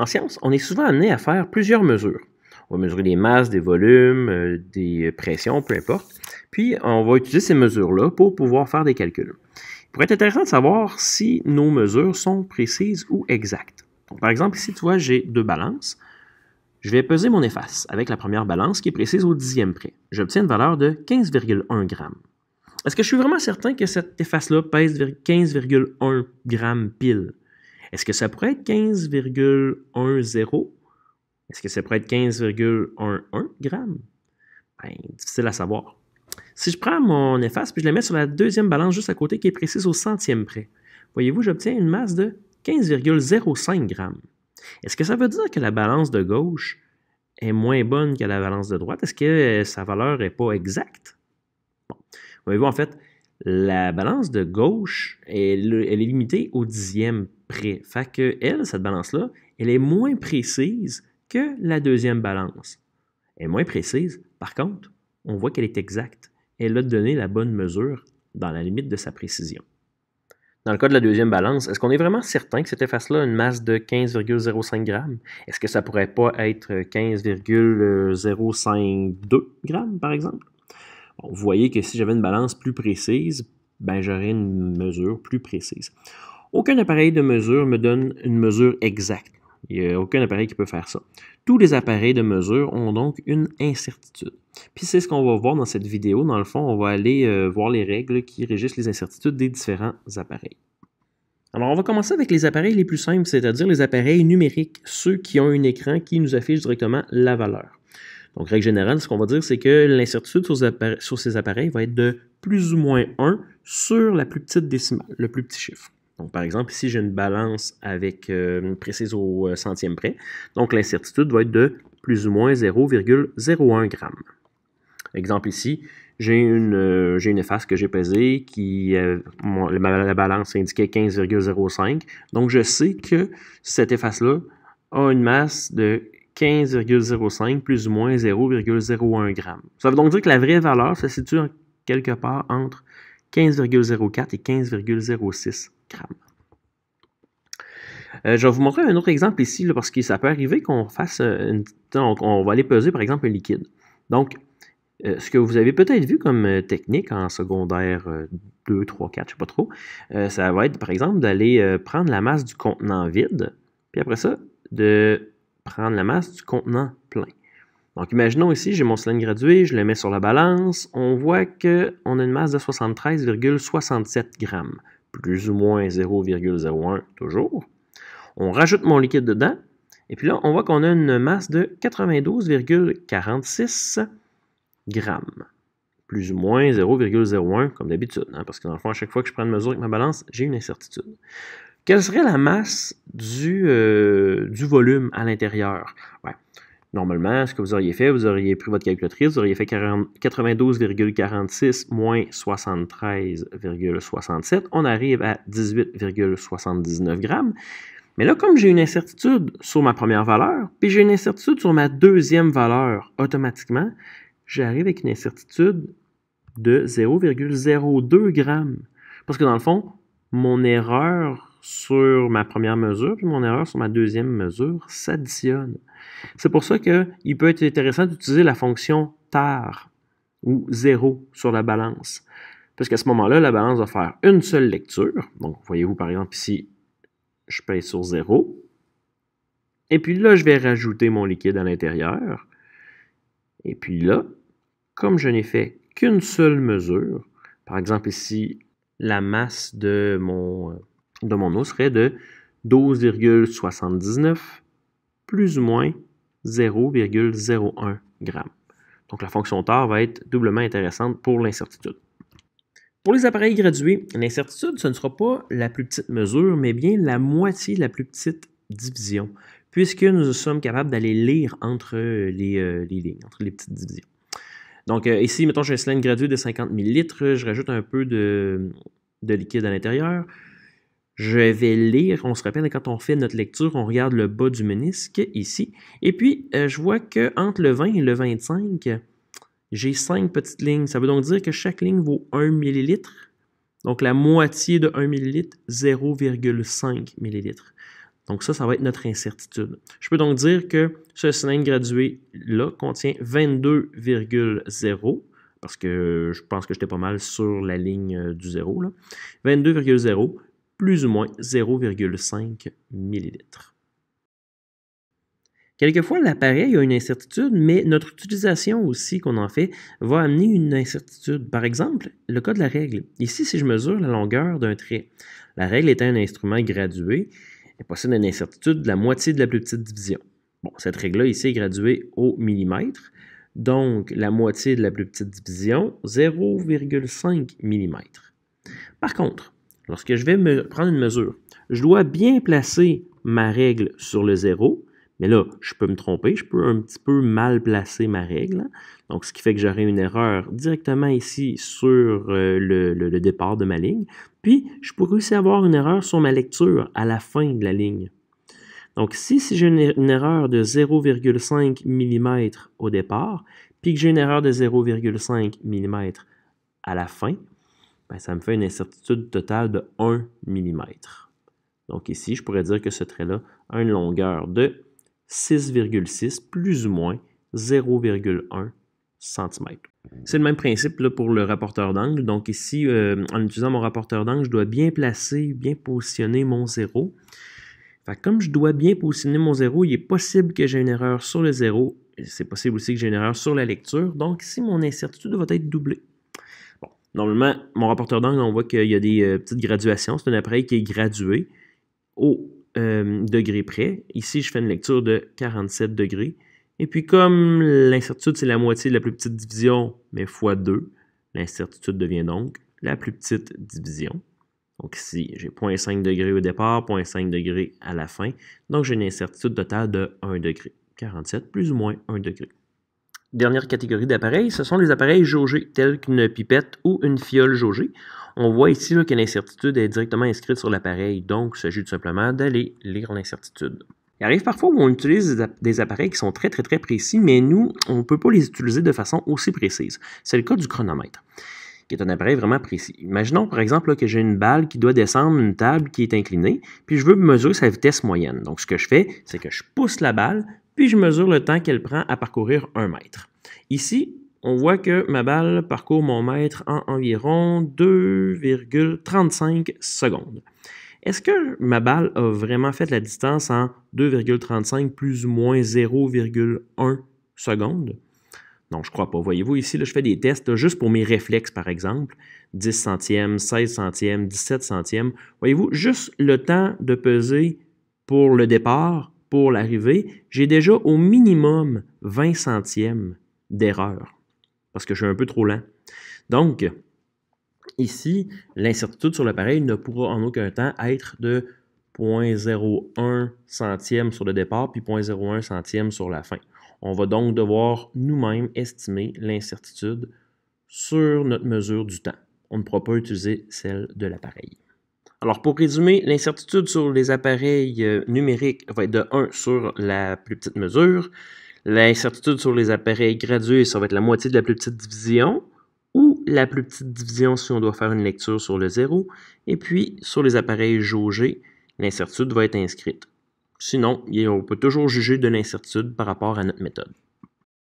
En science, on est souvent amené à faire plusieurs mesures. On va mesurer des masses, des volumes, euh, des pressions, peu importe. Puis, on va utiliser ces mesures-là pour pouvoir faire des calculs. Il pourrait être intéressant de savoir si nos mesures sont précises ou exactes. par exemple, ici, tu vois, j'ai deux balances. Je vais peser mon efface avec la première balance qui est précise au dixième près. J'obtiens une valeur de 15,1 g. Est-ce que je suis vraiment certain que cette efface-là pèse 15,1 g pile? Est-ce que ça pourrait être 15,10? Est-ce que ça pourrait être 15,11 grammes? Bien, difficile à savoir. Si je prends mon efface et je le mets sur la deuxième balance juste à côté qui est précise au centième près, voyez-vous, j'obtiens une masse de 15,05 grammes. Est-ce que ça veut dire que la balance de gauche est moins bonne que la balance de droite? Est-ce que sa valeur n'est pas exacte? Bon. Voyez-vous, en fait, la balance de gauche, elle, est limitée au dixième près. Fait que, elle, cette balance-là, elle est moins précise que la deuxième balance. Elle est moins précise, par contre, on voit qu'elle est exacte. Elle a donné la bonne mesure dans la limite de sa précision. Dans le cas de la deuxième balance, est-ce qu'on est vraiment certain que cette face là a une masse de 15,05 grammes? Est-ce que ça pourrait pas être 15,052 grammes, par exemple? Vous voyez que si j'avais une balance plus précise, ben j'aurais une mesure plus précise. Aucun appareil de mesure me donne une mesure exacte. Il n'y a aucun appareil qui peut faire ça. Tous les appareils de mesure ont donc une incertitude. Puis c'est ce qu'on va voir dans cette vidéo. Dans le fond, on va aller euh, voir les règles qui régissent les incertitudes des différents appareils. Alors, on va commencer avec les appareils les plus simples, c'est-à-dire les appareils numériques, ceux qui ont un écran qui nous affiche directement la valeur. Donc, règle générale, ce qu'on va dire, c'est que l'incertitude sur, ces appareils va être de plus ou moins 1 sur la plus petite décimale, le plus petit chiffre. Donc, par exemple, ici, j'ai une balance avec euh, précise au euh, centième près. Donc, l'incertitude va être de plus ou moins 0,01 g. Exemple ici, euh, j'ai une, efface que j'ai pesée qui, la balance indiquait 15,05. Donc, je sais que cette efface-là a une masse de 15,05 plus ou moins 0,01 g. Ça veut donc dire que la vraie valeur se situe quelque part entre 15,04 et 15,06 g. Euh, je vais vous montrer un autre exemple ici, parce que ça peut arriver qu'on fasse euh, une, on, va aller peser, par exemple, un liquide. Donc, euh, ce que vous avez peut-être vu comme technique en secondaire 2, 3, 4, je ne sais pas trop, ça va être, par exemple, d'aller prendre la masse du contenant vide, puis après ça, de prendre la masse du contenant plein. Donc, imaginons ici, j'ai mon cylindre gradué, je le mets sur la balance. On voit qu'on a une masse de 73,67 grammes, plus ou moins 0,01 toujours. On rajoute mon liquide dedans. Et puis là, on voit qu'on a une masse de 92,46 grammes, plus ou moins 0,01 comme d'habitude, hein, parce que dans le fond, à chaque fois que je prends une mesure avec ma balance, j'ai une incertitude. Quelle serait la masse du, euh, volume à l'intérieur? Normalement, ce que vous auriez fait, vous auriez pris votre calculatrice, vous auriez fait 92,46 moins 73,67. On arrive à 18,79 grammes. Mais là, comme j'ai une incertitude sur ma première valeur, puis j'ai une incertitude sur ma deuxième valeur, automatiquement, j'arrive avec une incertitude de 0,02 grammes. Parce que dans le fond, mon erreur sur ma première mesure, puis mon erreur sur ma deuxième mesure s'additionne. C'est pour ça qu'il peut être intéressant d'utiliser la fonction TAR, ou zéro sur la balance. Parce qu'à ce moment-là, la balance va faire une seule lecture. Donc, voyez-vous par exemple ici, je paye sur zéro. Et puis là, je vais rajouter mon liquide à l'intérieur. Et puis là, comme je n'ai fait qu'une seule mesure, par exemple ici, la masse de mon euh, de mon eau serait de 12,79 plus ou moins 0,01 g. Donc la fonction TAR va être doublement intéressante pour l'incertitude. Pour les appareils gradués, l'incertitude, ce ne sera pas la plus petite mesure, mais bien la moitié de la plus petite division, puisque nous sommes capables d'aller lire entre euh, euh, les, lignes, entre les petites divisions. Donc euh, ici, mettons, j'ai un cylindre gradué de 50 ml, je rajoute un peu de liquide à l'intérieur, je vais lire, on se rappelle quand on fait notre lecture, on regarde le bas du ménisque ici. Et puis, euh, je vois que entre le 20 et le 25, j'ai cinq petites lignes. Ça veut donc dire que chaque ligne vaut 1 millilitre. Donc la moitié de 1 millilitre, 0,5 millilitre. Donc ça, ça va être notre incertitude. Je peux donc dire que ce cylindre gradué-là contient 22,0, parce que je pense que j'étais pas mal sur la ligne euh, du 0, 22,0 plus ou moins 0,5 ml. Quelquefois, l'appareil a une incertitude, mais notre utilisation aussi qu'on en fait va amener une incertitude. Par exemple, le cas de la règle. Ici, si je mesure la longueur d'un trait, la règle est un instrument gradué, et possède une incertitude de la moitié de la plus petite division. Bon, cette règle-là ici est graduée au millimètre, donc la moitié de la plus petite division, 0,5 mm. Par contre, Lorsque je vais me prendre une mesure, je dois bien placer ma règle sur le zéro, mais là, je peux me tromper, je peux un petit peu mal placer ma règle. Hein. Donc, ce qui fait que j'aurai une erreur directement ici sur euh, le, départ de ma ligne. Puis, je pourrais aussi avoir une erreur sur ma lecture à la fin de la ligne. Donc, si, si j'ai une, er-, une, erreur de 0,5 mm au départ, puis que j'ai une erreur de 0,5 mm à la fin, ben, ça me fait une incertitude totale de 1 mm. Donc ici, je pourrais dire que ce trait-là a une longueur de 6,6 plus ou moins 0,1 cm. C'est le même principe pour le rapporteur d'angle. Donc ici, euh, en utilisant mon rapporteur d'angle, je dois bien placer, bien positionner mon zéro. comme je dois bien positionner mon zéro, il est possible que j'ai une erreur sur le zéro. C'est possible aussi que j'ai une erreur sur la lecture. Donc ici, mon incertitude va être doublée. Normalement, mon rapporteur d'angle, on voit qu'il y a des euh, petites graduations. C'est un appareil qui est gradué au euh, degré près. Ici, je fais une lecture de 47 degrés. Et puis, comme l'incertitude, c'est la moitié de la plus petite division, mais fois 2, l'incertitude devient donc la plus petite division. Donc ici, j'ai 0.5 degrés au départ, 0.5 degrés à la fin. Donc j'ai une incertitude totale de 1 degré. 47 plus ou moins 1 degré. Dernière catégorie d'appareils, ce sont les appareils jaugés, tels qu'une pipette ou une fiole jaugée. On voit ici que l'incertitude est directement inscrite sur l'appareil, donc il s'agit tout simplement d'aller lire l'incertitude. Il arrive parfois où on utilise des appareils qui sont très très très précis, mais nous, on ne peut pas les utiliser de façon aussi précise. C'est le cas du chronomètre, qui est un appareil vraiment précis. Imaginons par exemple que j'ai une balle qui doit descendre une table qui est inclinée, puis je veux mesurer sa vitesse moyenne. Donc ce que je fais, c'est que je pousse la balle, puis je mesure le temps qu'elle prend à parcourir un mètre. Ici, on voit que ma balle parcourt mon mètre en environ 2,35 secondes. Est-ce que ma balle a vraiment fait la distance en 2,35 plus ou moins 0,1 secondes? Non, je crois pas. Voyez-vous, ici, je fais des tests juste pour mes réflexes, par exemple. 10 centièmes, 16 centièmes, 17 centièmes. Voyez-vous, juste le temps de peser pour le départ pour l'arrivée, j'ai déjà au minimum 20 centièmes d'erreur parce que je suis un peu trop lent. Donc, ici, l'incertitude sur l'appareil ne pourra en aucun temps être de 0.01 centième sur le départ puis 0.01 centième sur la fin. On va donc devoir nous-mêmes estimer l'incertitude sur notre mesure du temps. On ne pourra pas utiliser celle de l'appareil. Alors, pour résumer, l'incertitude sur les appareils euh, numériques va être de 1 sur la plus petite mesure. L'incertitude sur les appareils gradués, ça va être la moitié de la plus petite division ou la plus petite division si on doit faire une lecture sur le zéro. Et puis, sur les appareils jaugés, l'incertitude va être inscrite. Sinon, on peut toujours juger de l'incertitude par rapport à notre méthode.